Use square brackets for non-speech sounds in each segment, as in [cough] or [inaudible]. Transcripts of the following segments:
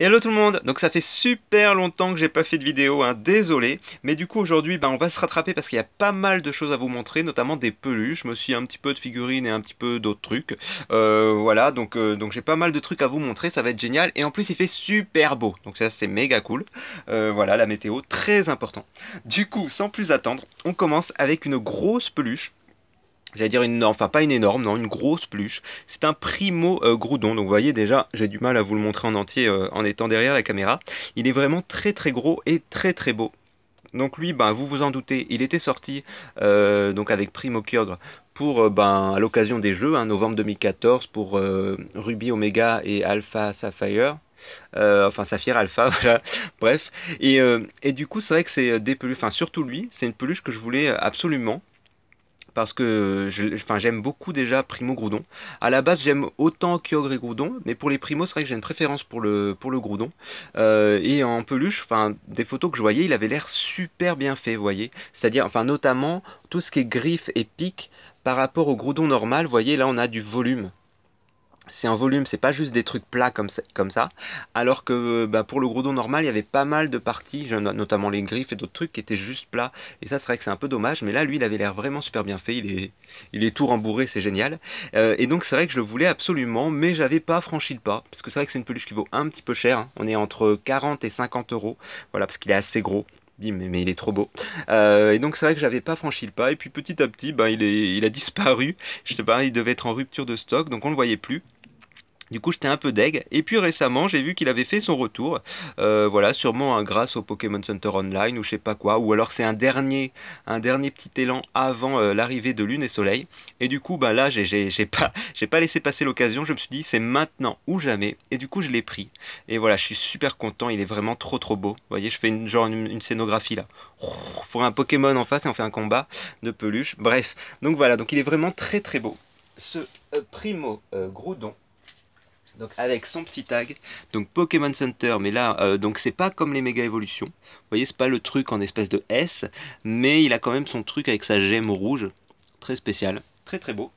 Hello tout le monde Donc ça fait super longtemps que j'ai pas fait de vidéo, hein. désolé. Mais du coup aujourd'hui ben, on va se rattraper parce qu'il y a pas mal de choses à vous montrer, notamment des peluches. Je me un petit peu de figurines et un petit peu d'autres trucs. Euh, voilà, donc, euh, donc j'ai pas mal de trucs à vous montrer, ça va être génial. Et en plus il fait super beau, donc ça c'est méga cool. Euh, voilà, la météo, très important. Du coup, sans plus attendre, on commence avec une grosse peluche j'allais dire une enfin pas une énorme, non, une grosse peluche. C'est un primo euh, groudon, donc vous voyez déjà, j'ai du mal à vous le montrer en entier euh, en étant derrière la caméra. Il est vraiment très très gros et très très beau. Donc lui, ben, vous vous en doutez, il était sorti euh, donc avec Primo Kyogre pour ben, à l'occasion des jeux, en hein, novembre 2014 pour Ruby Omega et Alpha Sapphire. enfin Sapphire Alpha, [laughs] voilà, bref. Et, et du coup, c'est vrai que c'est des peluches, enfin surtout lui, c'est une peluche que je voulais absolument parce que enfin, j'aime beaucoup déjà Primo Groudon. À la base, j'aime autant Kyogre et Groudon, mais pour les Primos, c'est vrai que j'ai une préférence pour le, pour le Groudon. Euh, et en peluche, enfin, des photos que je voyais, il avait l'air super bien fait, vous voyez. C'est-à-dire, enfin, notamment tout ce qui est griffes et pics par rapport au Groudon normal, vous voyez, là, on a du volume c'est un volume, c'est pas juste des trucs plats comme ça. Alors que bah, pour le gros dos normal, il y avait pas mal de parties, notamment les griffes et d'autres trucs qui étaient juste plats. Et ça, c'est vrai que c'est un peu dommage, mais là, lui, il avait l'air vraiment super bien fait. Il est, tout rembourré, c'est génial. Euh, et donc, c'est vrai que je le voulais absolument, mais j'avais pas franchi le pas. Parce que c'est vrai que c'est une peluche qui vaut un petit peu cher. Hein. On est entre 40 et 50 euros. Voilà, parce qu'il est assez gros. Mais, mais, il est trop beau. Euh, et donc c'est vrai que j'avais pas franchi le pas. Et puis petit à petit, ben, il, a disparu. Je sais pas, il devait être en rupture de stock, donc on le voyait plus. Du coup, j'étais un peu deg. Et puis récemment, j'ai vu qu'il avait fait son retour. Euh, voilà, sûrement grâce au Pokémon Center Online ou je sais pas quoi. Ou alors c'est un dernier, un dernier petit élan avant euh, l'arrivée de Lune et Soleil. Et du coup, bah là, j'ai pas, [laughs] pas laissé passer l'occasion. Je me suis dit, c'est maintenant ou jamais. Et du coup, je l'ai pris. Et voilà, je suis super content. Il est vraiment trop trop beau. Vous voyez, je fais une genre une, scénographie là. Pour un Pokémon en face et on fait un combat de peluche. Bref, donc voilà, donc il est vraiment très très beau. Ce euh, primo groudon donc avec son petit tag donc Pokémon Center mais là euh, donc c'est pas comme les méga évolutions vous voyez c'est pas le truc en espèce de S mais il a quand même son truc avec sa gemme rouge très spécial très très beau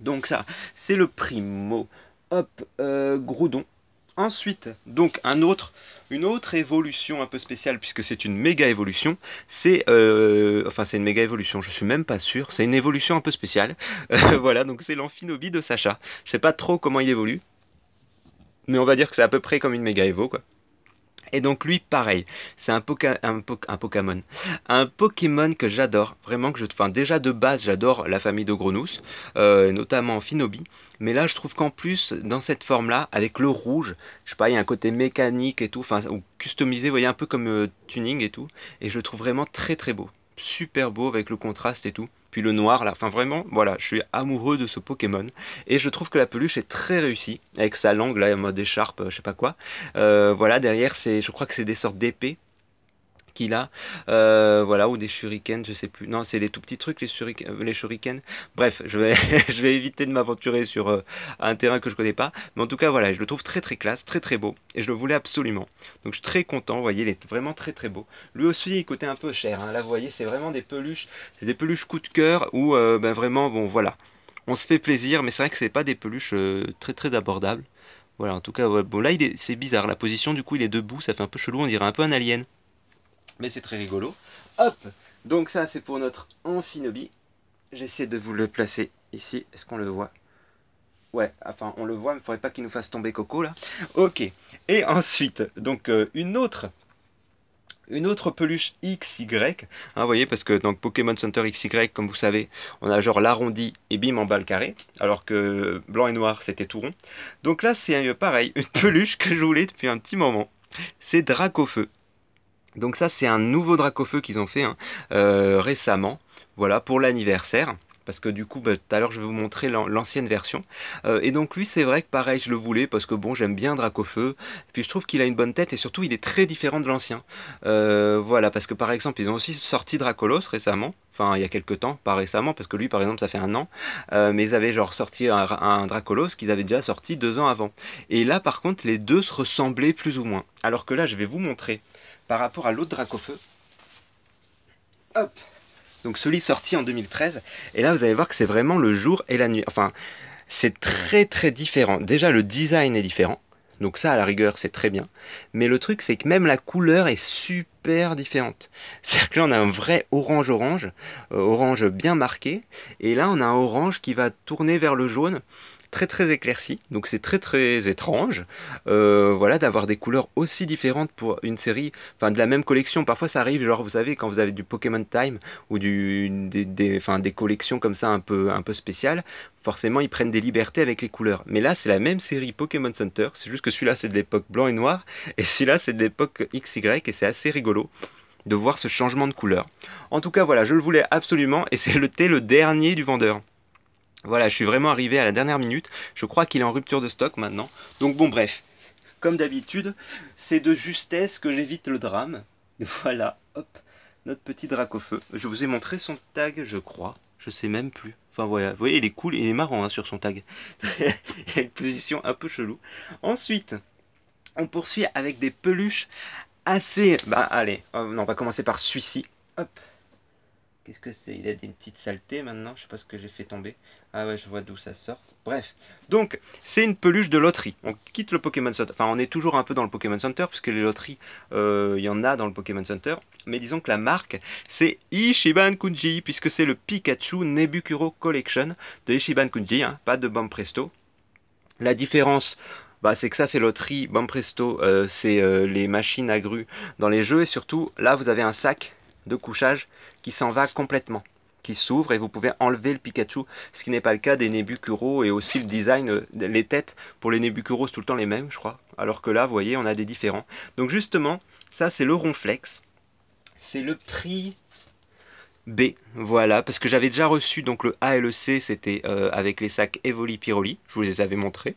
donc ça c'est le primo hop euh, Groudon ensuite donc un autre une autre évolution un peu spéciale puisque c'est une méga évolution c'est euh, enfin c'est une méga évolution je suis même pas sûr c'est une évolution un peu spéciale [laughs] voilà donc c'est l'amphinobie de Sacha je sais pas trop comment il évolue mais on va dire que c'est à peu près comme une méga Evo quoi. Et donc lui, pareil, c'est un, Pokémon. Un Pokémon que j'adore, vraiment que je... Enfin déjà de base, j'adore la famille de Gronus euh, notamment Finobi. Mais là, je trouve qu'en plus, dans cette forme-là, avec le rouge, je sais pas, il y a un côté mécanique et tout, enfin, ou customisé, vous voyez, un peu comme euh, tuning et tout. Et je le trouve vraiment très très beau. Super beau avec le contraste et tout puis le noir là. Enfin vraiment, voilà, je suis amoureux de ce Pokémon et je trouve que la peluche est très réussie avec sa langue là en mode écharpe, euh, je sais pas quoi. Euh, voilà, derrière c'est, je crois que c'est des sortes d'épées qu'il a, euh, voilà, ou des shurikens, je sais plus. Non, c'est les tout petits trucs, les, euh, les shurikens. Bref, je vais, [laughs] je vais éviter de m'aventurer sur euh, un terrain que je connais pas, mais en tout cas, voilà, je le trouve très très classe, très très beau, et je le voulais absolument. Donc je suis très content, vous voyez, il est vraiment très très beau. Lui aussi, il coûtait un peu cher, hein. là vous voyez, c'est vraiment des peluches, c'est des peluches coup de cœur, ou ben vraiment, bon voilà, on se fait plaisir, mais c'est vrai que c'est pas des peluches très très abordables. Voilà, en tout cas, bon là, c'est bizarre. La position, du coup, il est debout, ça fait un peu chelou, on dirait un peu un alien mais c'est très rigolo. Hop Donc ça, c'est pour notre Amphinobi. J'essaie de vous le placer ici. Est-ce qu'on le voit Ouais, enfin on le voit, mais il ne faudrait pas qu'il nous fasse tomber coco là. Ok, et ensuite, donc euh, une autre une autre peluche XY. Hein, vous voyez, parce que dans Pokémon Center XY, comme vous savez, on a genre l'arrondi et bim en bas le carré, alors que blanc et noir c'était tout rond. Donc là, c'est euh, pareil, une [laughs] peluche que je voulais depuis un petit moment. C'est Dracofeu. Donc ça c'est un nouveau Dracofeu qu'ils ont fait hein, euh, récemment, voilà, pour l'anniversaire. Parce que du coup, bah, tout à l'heure, je vais vous montrer l'ancienne version. Euh, et donc lui, c'est vrai que pareil, je le voulais, parce que bon, j'aime bien Dracofeu. Puis je trouve qu'il a une bonne tête, et surtout, il est très différent de l'ancien. Euh, voilà, parce que par exemple, ils ont aussi sorti Dracolos récemment enfin il y a quelques temps, pas récemment, parce que lui par exemple ça fait un an, mais ils avaient genre sorti un, un Dracolos qu'ils avaient déjà sorti deux ans avant. Et là par contre les deux se ressemblaient plus ou moins. Alors que là je vais vous montrer par rapport à l'autre Dracofeu. Hop Donc celui sorti en 2013. Et là, vous allez voir que c'est vraiment le jour et la nuit. Enfin, c'est très très différent. Déjà, le design est différent. Donc ça, à la rigueur, c'est très bien. Mais le truc, c'est que même la couleur est super différente. [laughs] C'est-à-dire que là, on a un vrai orange-orange, euh, orange bien marqué. Et là, on a un orange qui va tourner vers le jaune très très éclairci, donc c'est très très étrange. Euh, voilà, d'avoir des couleurs aussi différentes pour une série, enfin de la même collection. Parfois ça arrive, genre vous savez quand vous avez du Pokémon Time ou des, des collections comme ça un peu un peu spéciales, forcément ils prennent des libertés avec les couleurs. Mais là c'est la même série Pokémon Center, c'est juste que celui-là c'est de l'époque blanc et noir et celui-là c'est de l'époque XY et c'est assez rigolo de voir ce changement de couleur. En tout cas voilà, je le voulais absolument et c'est le thé le dernier du vendeur. Voilà, je suis vraiment arrivé à la dernière minute. Je crois qu'il est en rupture de stock maintenant. Donc bon, bref. Comme d'habitude, c'est de justesse que j'évite le drame. [laughs] Voilà, hop, notre petit drac au feu. Je vous ai montré son tag, je crois. Je sais même plus. Enfin voilà, vous voyez, il est cool, il est marrant hein, sur son tag. [laughs] il a une position un peu chelou. Ensuite, on poursuit avec des peluches assez... Bah allez, oh, on va commencer par celui-ci. Hop, Qu'est-ce que c'est Il a des petites saletés maintenant, je sais pas ce que j'ai fait tomber. Ah ouais, je vois d'où ça sort. Bref, donc c'est une peluche de loterie. On quitte le Pokémon Center, enfin on est toujours un peu dans le Pokémon Center, puisque les loteries, euh, il y en a dans le Pokémon Center. Mais disons que la marque, c'est Ichiban Kunji, puisque c'est le Pikachu Nebukuro Collection de Ichiban Kunji, hein. pas de Presto. La différence bah, c'est que ça c'est loterie, Bampresto, euh, c'est euh, les machines à grue dans les jeux et surtout là vous avez un sac de couchage qui s'en va complètement qui s'ouvre et vous pouvez enlever le Pikachu, ce qui n'est pas le cas des Nebukuro et aussi le design, euh, les têtes pour les Nebukuro c'est tout le temps les mêmes je crois, alors que là vous voyez on a des différents. Donc justement ça c'est le Ronflex, c'est le prix B, voilà, parce que j'avais déjà reçu donc le A et le C, c'était euh, avec les sacs Evoli Piroli, je vous les avais montrés,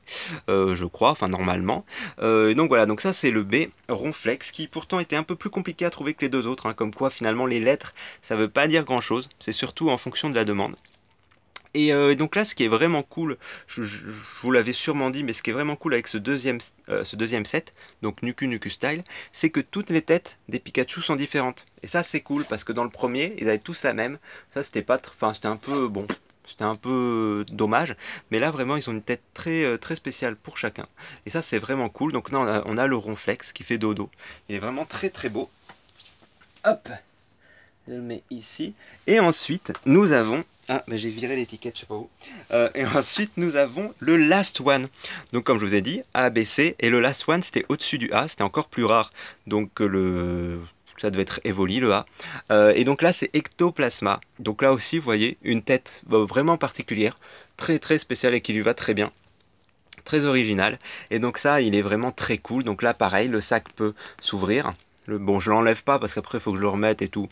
euh, je crois, enfin normalement. Euh, donc voilà, donc ça c'est le B, Ronflex, qui pourtant était un peu plus compliqué à trouver que les deux autres, hein, comme quoi finalement les lettres, ça veut pas dire grand chose, c'est surtout en fonction de la demande. Et euh, donc là, ce qui est vraiment cool, je, vous l'avais sûrement dit, mais ce qui est vraiment cool avec ce deuxième, euh, ce deuxième set, donc Nuku Nuku Style, c'est que toutes les têtes des Pikachu sont différentes. Et ça, c'est cool parce que dans le premier, ils avaient tous la même. Ça, c'était pas, enfin, c'était un peu bon. C'était un peu euh, dommage, mais là vraiment ils ont une tête très très spéciale pour chacun. Et ça c'est vraiment cool. Donc là on a, on a le ronflex qui fait dodo. Il est vraiment très très beau. Hop, je le mets ici. Et ensuite, nous avons ah, mais j'ai viré l'étiquette, je sais pas où. Euh, et [laughs] ensuite, nous avons le last one. Donc, comme je vous ai dit, A, B, C. Et le last one, c'était au-dessus du A. C'était encore plus rare. Donc, euh, le... ça devait être évoli, le A. Euh, et donc là, c'est ectoplasma. Donc là aussi, vous voyez, une tête vraiment particulière. Très, très spéciale et qui lui va très bien très original. Et donc ça, il est vraiment très cool. Donc là, pareil, le sac peut s'ouvrir. bon, je l'enlève pas parce qu'après, il faut que je le remette et tout.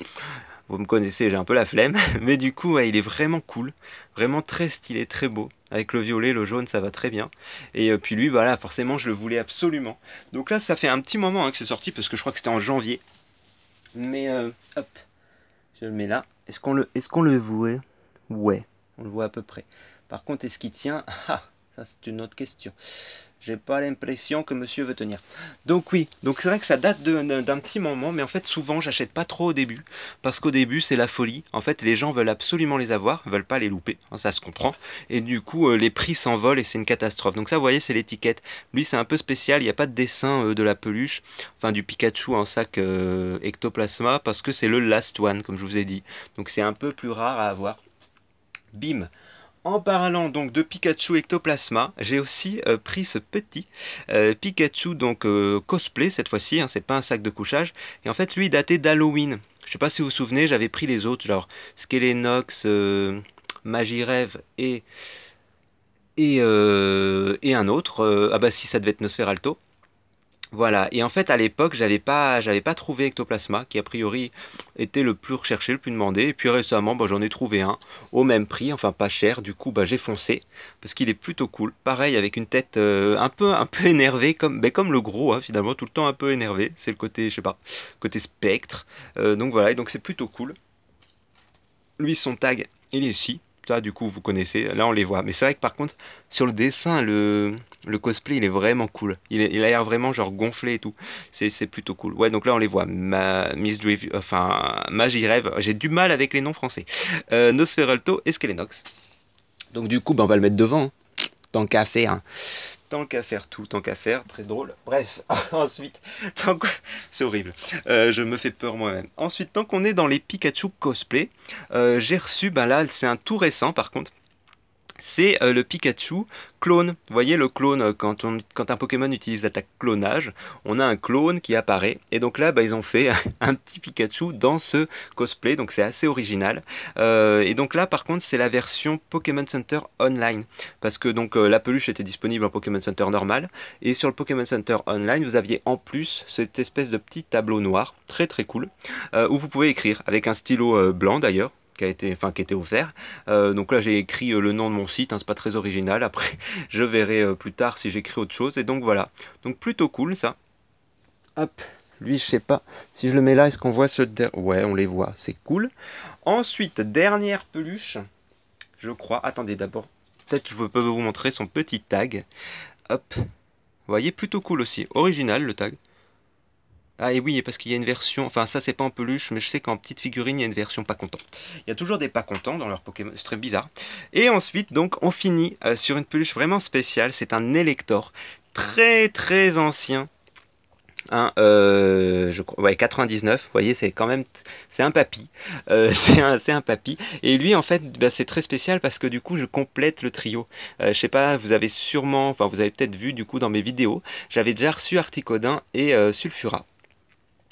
Vous me connaissez, j'ai un peu la flemme, [laughs] mais du coup, il est vraiment cool, vraiment très stylé, très beau. Avec le violet, le jaune, ça va très bien. Et euh, puis lui, voilà, bah forcément, je le voulais absolument. Donc là, ça fait un petit moment hein, que c'est sorti, parce que je crois que c'était en janvier. Mais euh, hop, je le mets là. Est-ce qu'on le, est qu'on le voit Ouais, on le voit à peu près. Par contre, est-ce qu'il tient Ah, ça c'est une autre question. J'ai pas l'impression que monsieur veut tenir. Donc oui, donc c'est vrai que ça date d'un petit moment, mais en fait souvent j'achète pas trop au début, parce qu'au début c'est la folie. En fait les gens veulent absolument les avoir, veulent pas les louper, hein, ça se comprend. Et du coup euh, les prix s'envolent et c'est une catastrophe. Donc ça vous voyez c'est l'étiquette. Lui c'est un peu spécial, il n'y a pas de dessin euh, de la peluche, enfin du Pikachu en sac euh, ectoplasma, parce que c'est le last one comme je vous ai dit. Donc c'est un peu plus rare à avoir. Bim en parlant donc de Pikachu Ectoplasma, j'ai aussi euh, pris ce petit euh, Pikachu donc euh, cosplay cette fois-ci, hein, c'est pas un sac de couchage, et en fait lui il datait d'Halloween. Je sais pas si vous vous souvenez, j'avais pris les autres, genre Skelenox, Magirève et, et, et un autre, ah bah si ça devait être Nosferalto. Voilà, et en fait à l'époque j'avais pas, j'avais pas trouvé Ectoplasma, qui a priori était le plus recherché, le plus demandé, et puis récemment bah, j'en ai trouvé un au même prix, enfin pas cher, du coup bah, j'ai foncé, parce qu'il est plutôt cool, pareil avec une tête euh, un, peu, un peu énervée, comme, ben, comme le gros hein, finalement, tout le temps un peu énervé, c'est le côté, je sais pas, côté spectre, euh, donc voilà, et donc c'est plutôt cool. Lui son tag, il est ici, ça du coup vous connaissez, là on les voit, mais c'est vrai que par contre sur le dessin, le, le cosplay il est vraiment cool. Il, est, a l'air vraiment genre gonflé et tout. C'est plutôt cool. Ouais, donc là on les voit. Ma, Miss enfin, Magie Rêve. J'ai du mal avec les noms français. Euh, Nosferalto et Skelenox. Donc du coup, ben, on va le mettre devant. Hein. Tant qu'à faire. Hein. Tant qu'à faire tout, tant qu'à faire, très drôle. Bref, [laughs] ensuite, tant [laughs] c'est horrible. Euh, je me fais peur moi-même. Ensuite, tant qu'on est dans les Pikachu cosplay, euh, j'ai reçu, ben là, c'est un tout récent par contre c'est euh, le Pikachu clone. Vous voyez le clone, euh, quand, un Pokémon utilise l'attaque clonage, on a un clone qui apparaît. Et donc là, bah, ils ont fait [laughs] un petit Pikachu dans ce cosplay, donc c'est assez original. Euh, et donc là, par contre, c'est la version Pokémon Center Online. Parce que donc la peluche était disponible en Pokémon Center normal. Et sur le Pokémon Center Online, vous aviez en plus cette espèce de petit tableau noir, très très cool, où vous pouvez écrire avec un stylo blanc d'ailleurs, qui a été, enfin, offert. Euh, donc là, j'ai écrit euh, le nom de mon site, hein, c'est pas très original. Après, [laughs] je verrai euh, plus tard si j'écris autre chose. Et donc voilà. Donc plutôt cool ça. Hop, lui, je sais pas. Si je le mets là, est-ce qu'on voit ce. Ouais, on les voit, c'est cool. Ensuite, dernière peluche, je crois. Attendez d'abord. Peut-être je peux vous montrer son petit tag. Hop. Vous voyez, plutôt cool aussi. Original le tag. Ah et oui, parce qu'il y a une version, enfin ça c'est pas en peluche, mais je sais qu'en petite figurine il y a une version pas content. Il y a toujours des pas contents dans leurs Pokémon, c'est très bizarre. Et ensuite donc on finit euh, sur une peluche vraiment spéciale, c'est un Elector, très très ancien. Hein, euh, je crois, ouais, 99, vous voyez, c'est quand même, c'est un papy, euh, [laughs] c'est un, un, papy, et lui en fait, bah, c'est très spécial parce que du coup, je complète le trio. je sais pas, vous avez sûrement, enfin, vous avez peut-être vu du coup dans mes vidéos, j'avais déjà reçu Articodin et Sulfura.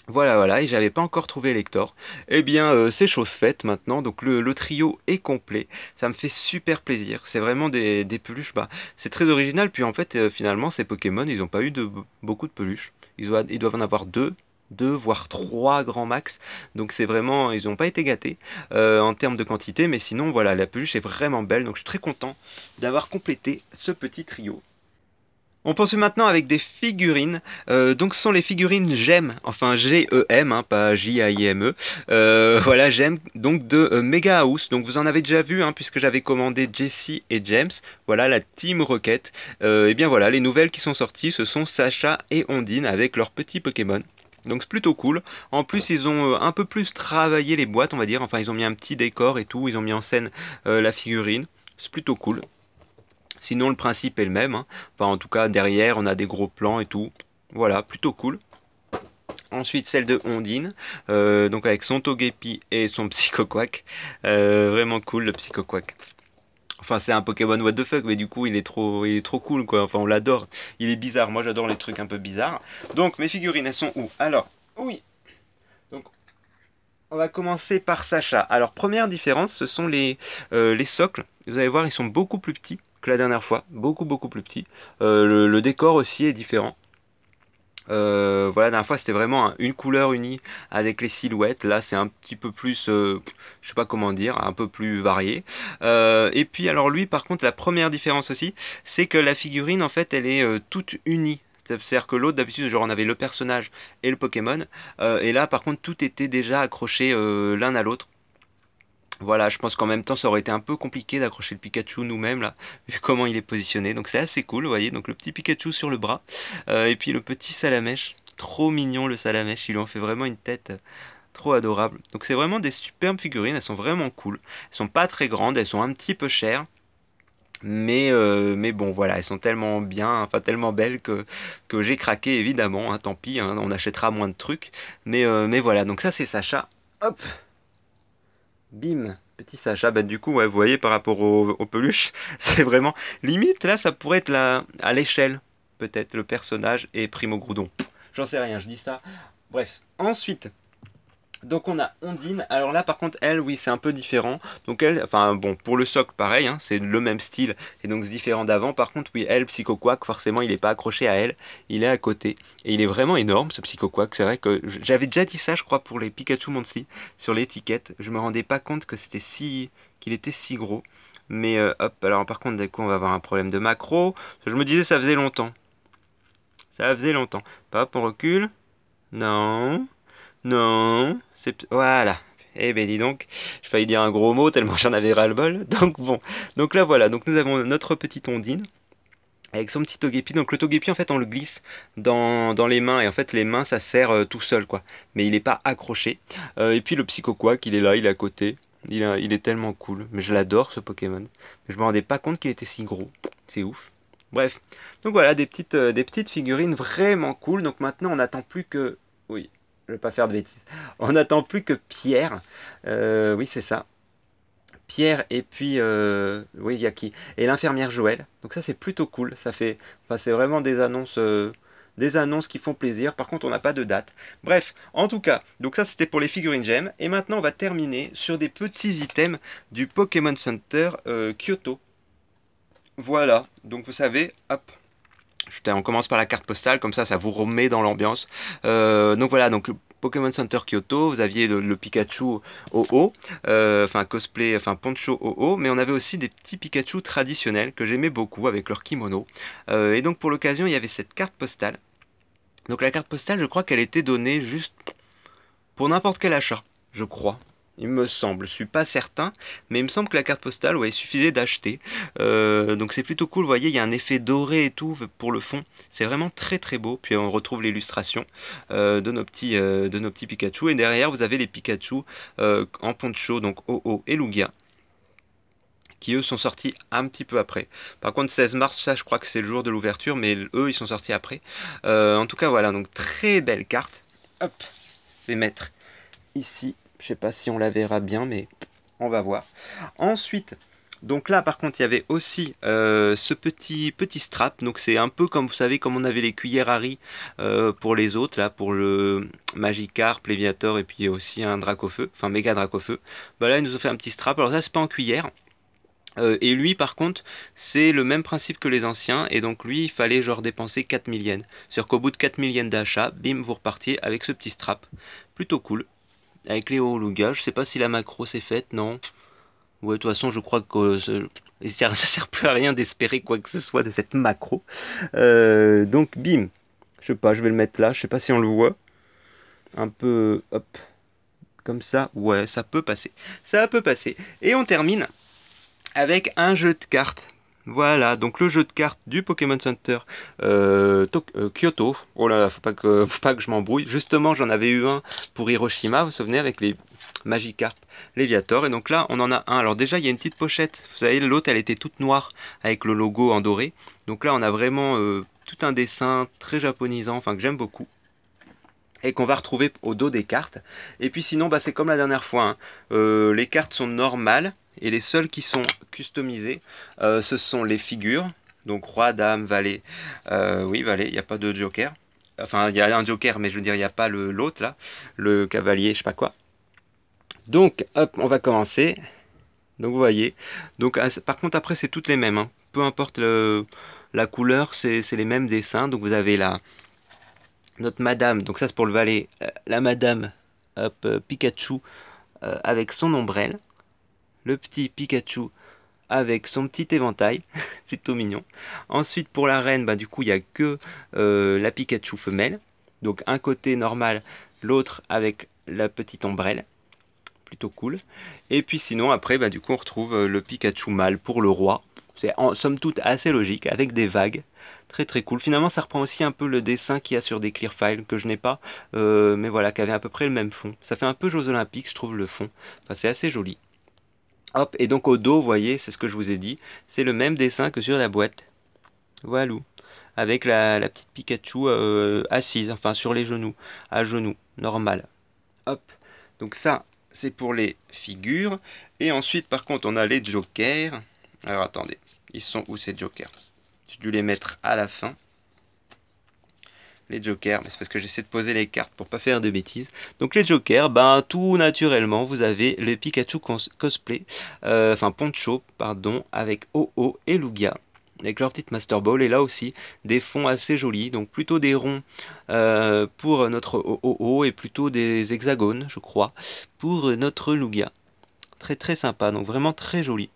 Voilà, voilà, et j'avais pas encore trouvé Lector. Eh bien, euh, c'est chose faite maintenant, donc le, trio est complet. Ça me fait super plaisir. C'est vraiment des, peluches, bah, c'est très original. Puis en fait, euh, finalement, ces Pokémon, ils n'ont pas eu de, beaucoup de peluches. Ils, doivent, en avoir deux, deux voire trois grands max. Donc c'est vraiment, ils n'ont pas été gâtés euh, en termes de quantité, mais sinon voilà, la peluche est vraiment belle. Donc je suis très content d'avoir complété ce petit trio. On poursuit maintenant avec des figurines. Euh, donc ce sont les figurines GEM, enfin G-E-M, hein, pas j i m e euh, [laughs] voilà, GEM, donc de euh, Mega House. Donc vous en avez déjà vu, hein, puisque j'avais commandé Jessie et James. Voilà la Team Rocket. et bien voilà, les nouvelles qui sont sorties, ce sont Sacha et Ondine avec leurs petits Pokémon. Donc c'est plutôt cool. En plus, ils ont un peu plus travaillé les boîtes, on va dire. Enfin, ils ont mis un petit décor et tout. Ils ont mis en scène la figurine. C'est plutôt cool. Sinon, le principe est le même. Hein. Enfin, en tout cas, derrière, on a des gros plans et tout. Voilà, plutôt cool. Ensuite, celle de Ondine, euh, donc avec son Togepi et son [laughs] Psychoquack. Euh, vraiment cool, le Psychoquack. Enfin, c'est un Pokémon what the fuck, mais du coup, il est trop, trop cool, quoi. Enfin, on l'adore. Il est bizarre. Moi, j'adore les trucs un peu bizarres. Donc, mes figurines, elles sont où Alors, oui. Donc, on va commencer par Sacha. Alors, première différence, ce sont les, euh, les socles. Vous allez voir, ils sont beaucoup plus petits la dernière fois, beaucoup beaucoup plus petit. Euh, le, décor aussi est différent. Euh, voilà, la dernière fois c'était vraiment une couleur unie avec les silhouettes. Là c'est un petit peu plus, euh, je sais pas comment dire, un peu plus varié. et puis alors lui par contre la première différence aussi, c'est que la figurine en fait elle est toute unie. C'est-à-dire que l'autre, d'habitude, genre on avait le personnage et le Pokémon. et là, par contre, tout était déjà accroché l'un à l'autre. Voilà, je pense qu'en même temps, ça aurait été un peu compliqué d'accrocher le Pikachu nous-mêmes, là, [laughs] vu comment il est positionné. Donc c'est assez cool, vous voyez. Donc le petit Pikachu sur le bras. Euh, et puis le petit Salamèche. Trop mignon le Salamèche. Il lui en fait vraiment une tête euh, trop adorable. Donc c'est vraiment des superbes figurines. Elles sont vraiment cool. Elles sont pas très grandes. Elles sont un petit peu chères. Mais, euh, mais bon, voilà, elles sont tellement bien, enfin tellement belles que, que j'ai craqué, évidemment. Hein. tant pis, hein. on achètera moins de trucs. Mais, mais voilà, donc ça c'est Sacha. Hop Bim, petit Sacha. Bah, du coup, ouais, vous voyez, par rapport aux peluches, [laughs] c'est vraiment limite. Là, ça pourrait être à l'échelle, peut-être, le personnage et Primo Groudon. J'en sais rien, je dis ça. Bref, ensuite, donc on a Ondine. Alors là, par contre, elle, oui, c'est un peu différent. Donc elle, enfin bon, pour le soc, pareil, hein, c'est le même style et donc c'est différent d'avant. Par contre, oui, elle, Psycho forcément, il n'est pas accroché à elle, il est à côté et il est vraiment énorme ce Psycho C'est vrai que j'avais déjà dit ça, je crois, pour les Pikachu Monthly sur l'étiquette. Je me rendais pas compte que c'était si qu'il était si gros. Mais euh, hop, alors par contre, du coup, on va avoir un problème de macro. Je me disais, ça faisait longtemps. Ça faisait longtemps. Hop, on recule. Non. Non, c'est... Voilà. Eh ben dis donc, je failli dire un gros mot tellement j'en avais ras-le-bol. [laughs] Donc bon, donc là voilà, donc nous avons notre petite ondine avec son petit togepi. Donc le togepi en fait on le glisse dans, dans, les mains et en fait les mains ça sert euh, tout seul quoi. Mais il n'est pas accroché. Euh, et puis le psychoquac il est là, il est à côté. Il, il est tellement cool. Mais je l'adore ce Pokémon. je me rendais pas compte qu'il était si gros. C'est ouf. Bref. Donc voilà des petites, euh, des petites figurines vraiment cool. Donc maintenant on n'attend plus que... Oui, ne pas faire de bêtises. On n'attend plus que Pierre. Euh, oui, c'est ça. Pierre et puis euh, oui, il y a qui Et l'infirmière Joël. Donc ça c'est plutôt cool. Ça fait, enfin, c'est vraiment des annonces, euh, des annonces qui font plaisir. Par contre, on n'a pas de date. Bref, en tout cas, donc ça c'était pour les figurines gemmes. Et maintenant, on va terminer sur des petits items du Pokémon Center Kyoto. Voilà. Donc vous savez, hop, on commence par la carte postale, comme ça, ça vous remet dans l'ambiance. Euh, donc voilà, donc Pokémon Center Kyoto, vous aviez le, Pikachu haut, euh, enfin cosplay, enfin poncho haut, mais on avait aussi des petits Pikachu traditionnels que j'aimais beaucoup avec leur kimono. Euh, et donc pour l'occasion, il y avait cette carte postale. Donc la carte postale, je crois qu'elle était donnée juste pour n'importe quel achat, je crois il me semble, je suis pas certain, mais il me semble que la carte postale, ouais, il suffisait d'acheter. Euh, donc c'est plutôt cool, vous voyez, il y a un effet doré et tout pour le fond. C'est vraiment très très beau. Puis on retrouve l'illustration euh, de, nos petits, euh, de nos petits Pikachu. Et derrière, vous avez les Pikachu en poncho, donc OO et Lugia qui eux sont sortis un petit peu après. Par contre 16 mars, ça je crois que c'est le jour de l'ouverture, mais eux ils sont sortis après. en tout cas voilà, donc très belle carte. Hop, je vais mettre ici je sais pas si on la verra bien, mais on va voir. Ensuite, donc là, par contre, il y avait aussi euh, ce petit, petit strap. Donc c'est un peu comme vous savez, comme on avait les cuillères à euh, pour les autres, là, pour le Magikarp, Léviator et puis aussi un Dracofeu, enfin méga Dracofeu. Bah, là, ils nous ont fait un petit strap. Alors ça, c'est pas en cuillère. Euh, et lui, par contre, c'est le même principe que les anciens, et donc lui, il fallait genre dépenser 4 yens. C'est-à-dire qu'au bout de 4 yens d'achat, bim, vous repartiez avec ce petit strap. Plutôt cool avec les Lugas, Je sais pas si la macro s'est faite, non. Ouais, de toute façon, je crois que ça euh, [laughs] ça sert plus à rien d'espérer quoi que ce soit de cette macro. Euh, donc, bim. Je sais pas, je vais le mettre là. Je sais pas si on le voit. Un peu, hop, comme ça. Ouais, ça peut passer. Ça peut passer. Et on termine avec un jeu de cartes. Voilà, donc le jeu de cartes du Pokémon Center euh, euh, Kyoto. Oh là là, faut pas que, [laughs] faut pas que je m'embrouille. Justement, j'en avais eu un pour Hiroshima, vous vous souvenez, avec les Magikarp, Léviator, Et donc là, on en a un. Alors déjà, il y a une petite pochette. Vous savez, l'autre, elle était toute noire avec le logo en doré. Donc là, on a vraiment euh, tout un dessin très japonisant, enfin que j'aime beaucoup et qu'on va retrouver au dos des cartes. Et puis sinon, bah, c'est comme la dernière fois, hein. euh, les cartes sont normales, et les seules qui sont customisées, euh, ce sont les figures, donc roi, dame, valet, euh, oui, valet, il n'y a pas de joker. Enfin, il y a un joker, mais je veux dire, il n'y a pas l'autre, là, le cavalier, je sais pas quoi. Donc, hop, on va commencer. Donc, vous voyez. Donc, par contre, après, c'est toutes les mêmes. Hein. Peu importe la couleur, c'est les mêmes dessins. Donc, vous avez la, notre madame, donc ça c'est pour le valet, euh, la madame euh, Pikachu euh, avec son ombrelle, le petit Pikachu avec son petit éventail, [laughs] plutôt mignon. Ensuite pour la reine, bah, du coup il n'y a que la Pikachu femelle, donc un côté normal, l'autre avec la petite ombrelle, plutôt cool. Et puis sinon après, bah, du coup on retrouve le Pikachu mâle pour le roi, c'est en somme toute assez logique, avec des vagues, Très très cool. Finalement, ça reprend aussi un peu le dessin qu'il y a sur des clear files que je n'ai pas, euh, mais voilà, qui avait à peu près le même fond. Ça fait un peu Jeux Olympiques, je trouve, le fond. Enfin, c'est assez joli. Hop, et donc au dos, vous voyez, c'est ce que je vous ai dit, c'est le même dessin que sur la boîte. Voilà. Avec la, la petite Pikachu euh, assise, enfin sur les genoux, à genoux, normal. Hop. Donc ça, c'est pour les figures. Et ensuite, par contre, on a les jokers. Alors attendez, ils sont où ces jokers j'ai dû les mettre à la fin. Les jokers, mais c'est parce que j'essaie de poser les cartes pour pas faire de bêtises. Donc les jokers, ben tout naturellement, vous avez le Pikachu cosplay, euh, enfin poncho, pardon, avec OO et Lugia avec leur petite Master Ball. Et là aussi, des fonds assez jolis, donc plutôt des ronds euh, pour notre OO et plutôt des hexagones, je crois, pour notre Lugia. Très très sympa, donc vraiment très joli.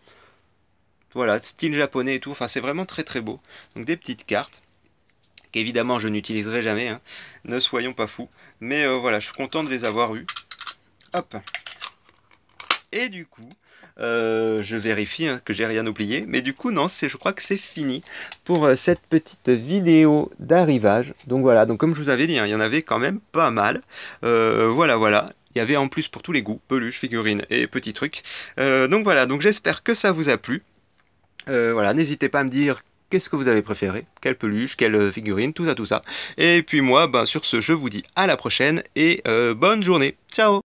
Voilà, style japonais et tout. Enfin, c'est vraiment très très beau. Donc des petites cartes qu'évidemment je n'utiliserai jamais. Hein. Ne soyons pas fous. Mais euh, voilà, je suis content de les avoir eues. Hop. Et du coup, euh, je vérifie hein, que j'ai rien oublié. Mais du coup, non, je crois que c'est fini pour euh, cette petite vidéo d'arrivage. Donc voilà, donc comme je vous avais dit, hein, il y en avait quand même pas mal. voilà, voilà. Il y avait en plus pour tous les goûts, peluches, figurines et petits trucs. donc voilà, donc j'espère que ça vous a plu. Euh, voilà, n'hésitez pas à me dire qu'est-ce que vous avez préféré, quelle peluche, quelle euh, figurine, tout ça, tout ça. Et puis moi, ben, sur ce, je vous dis à la prochaine et euh, bonne journée. Ciao